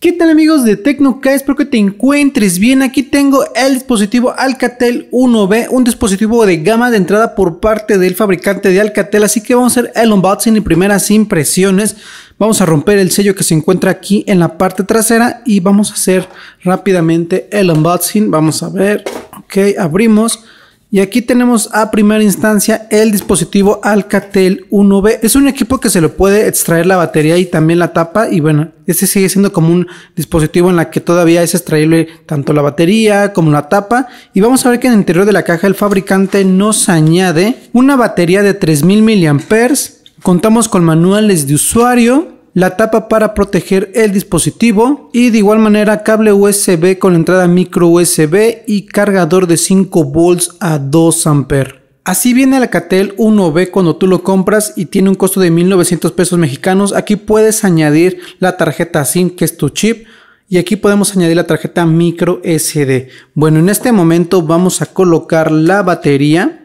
¿Qué tal amigos de TecnoK? Espero que te encuentres bien. Aquí tengo el dispositivo Alcatel 1B, un dispositivo de gama de entrada por parte del fabricante de Alcatel. Así que vamos a hacer el unboxing y primeras impresiones. Vamos a romper el sello que se encuentra aquí en la parte trasera y vamos a hacer rápidamente el unboxing. Vamos a ver, ok, abrimos. Y aquí tenemos a primera instancia el dispositivo Alcatel 1B. Es un equipo que se le puede extraer la batería y también la tapa. Y bueno, este sigue siendo como un dispositivo en la que todavía es extraíble tanto la batería como la tapa. Y vamos a ver que en el interior de la caja el fabricante nos añade una batería de 3000 mAh. Contamos con manuales de usuario, la tapa para proteger el dispositivo y de igual manera cable USB con entrada micro USB y cargador de 5 volts a 2 amperes. Así viene el Alcatel 1B cuando tú lo compras y tiene un costo de 1900 pesos mexicanos. Aquí puedes añadir la tarjeta SIM que es tu chip y aquí podemos añadir la tarjeta micro SD. Bueno, en este momento vamos a colocar la batería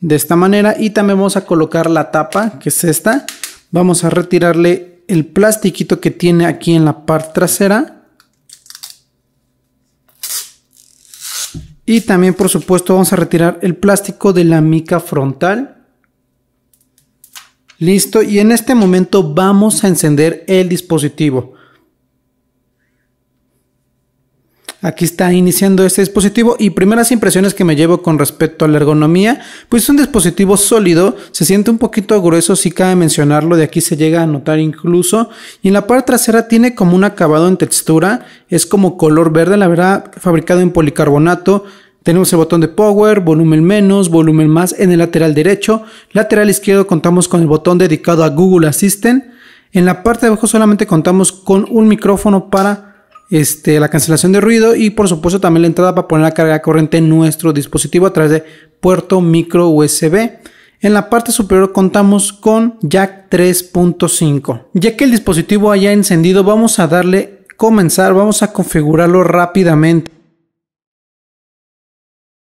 de esta manera y también vamos a colocar la tapa que es esta vamos a retirarle el plastiquito que tiene aquí en la parte trasera y también por supuesto vamos a retirar el plástico de la mica frontal listo y en este momento vamos a encender el dispositivo Aquí está iniciando este dispositivo y primeras impresiones que me llevo con respecto a la ergonomía, pues es un dispositivo sólido, se siente un poquito grueso si cabe mencionarlo, de aquí se llega a notar incluso, y en la parte trasera tiene como un acabado en textura, es como color verde, la verdad, fabricado en policarbonato, tenemos el botón de power, volumen menos, volumen más en el lateral derecho. Lateral izquierdo contamos con el botón dedicado a Google Assistant. En la parte de abajo solamente contamos con un micrófono para este, la cancelación de ruido y por supuesto también la entrada para poner la carga corriente en nuestro dispositivo a través de puerto micro USB. En la parte superior contamos con jack 3.5. Ya que el dispositivo haya encendido, vamos a darle comenzar, vamos a configurarlo rápidamente.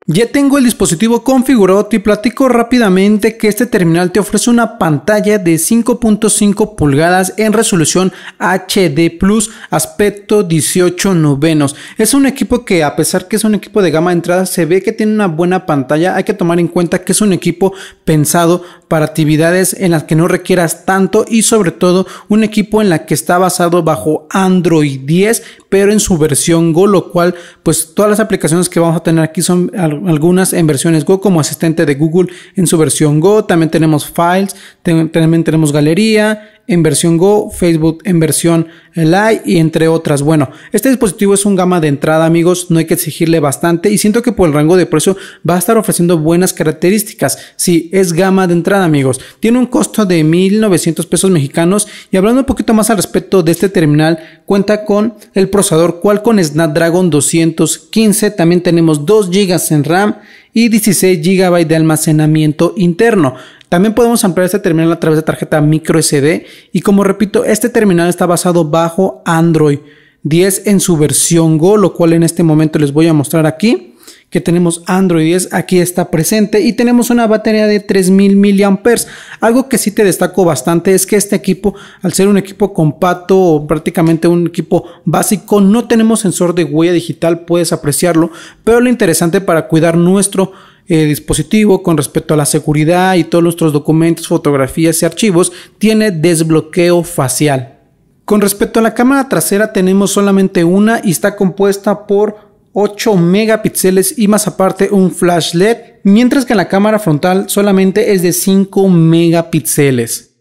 Ya tengo el dispositivo configurado, y platico rápidamente que este terminal te ofrece una pantalla de 5.5 pulgadas en resolución HD Plus aspecto 18 novenos. Es un equipo que a pesar que es un equipo de gama de entrada se ve que tiene una buena pantalla, hay que tomar en cuenta que es un equipo pensado para actividades en las que no requieras tanto y sobre todo un equipo en la que está basado bajo Android 10 pero en su versión Go lo cual pues todas las aplicaciones que vamos a tener aquí son algunas en versiones Go como asistente de Google en su versión Go también tenemos files también tenemos galería en versión Go, Facebook en versión Live y entre otras. Bueno, este dispositivo es un gama de entrada, amigos, no hay que exigirle bastante y siento que por el rango de precio va a estar ofreciendo buenas características. Sí, es gama de entrada, amigos. Tiene un costo de 1900 pesos mexicanos y hablando un poquito más al respecto de este terminal, cuenta con el procesador Qualcomm Snapdragon 215, también tenemos 2 GB en RAM y 16 GB de almacenamiento interno. También podemos ampliar este terminal a través de tarjeta micro SD y como repito, este terminal está basado bajo Android 10 en su versión Go, lo cual en este momento les voy a mostrar aquí que tenemos Android 10 aquí está presente y tenemos una batería de 3000 mAh. Algo que sí te destaco bastante es que este equipo, al ser un equipo compacto o prácticamente un equipo básico, no tenemos sensor de huella digital, puedes apreciarlo, pero lo interesante para cuidar nuestro el eh, dispositivo con respecto a la seguridad y todos nuestros documentos, fotografías y archivos tiene desbloqueo facial. Con respecto a la cámara trasera tenemos solamente una y está compuesta por 8 megapíxeles y más aparte un flash LED, mientras que la cámara frontal solamente es de 5 megapíxeles.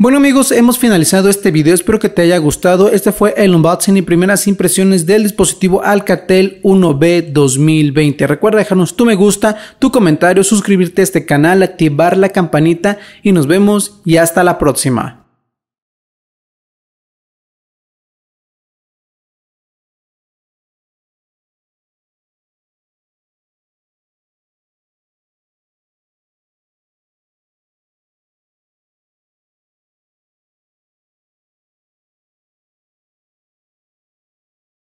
Bueno amigos, hemos finalizado este video, espero que te haya gustado. Este fue el unboxing y primeras impresiones del dispositivo Alcatel 1B 2020. Recuerda dejarnos tu me gusta, tu comentario, suscribirte a este canal, activar la campanita y nos vemos y hasta la próxima.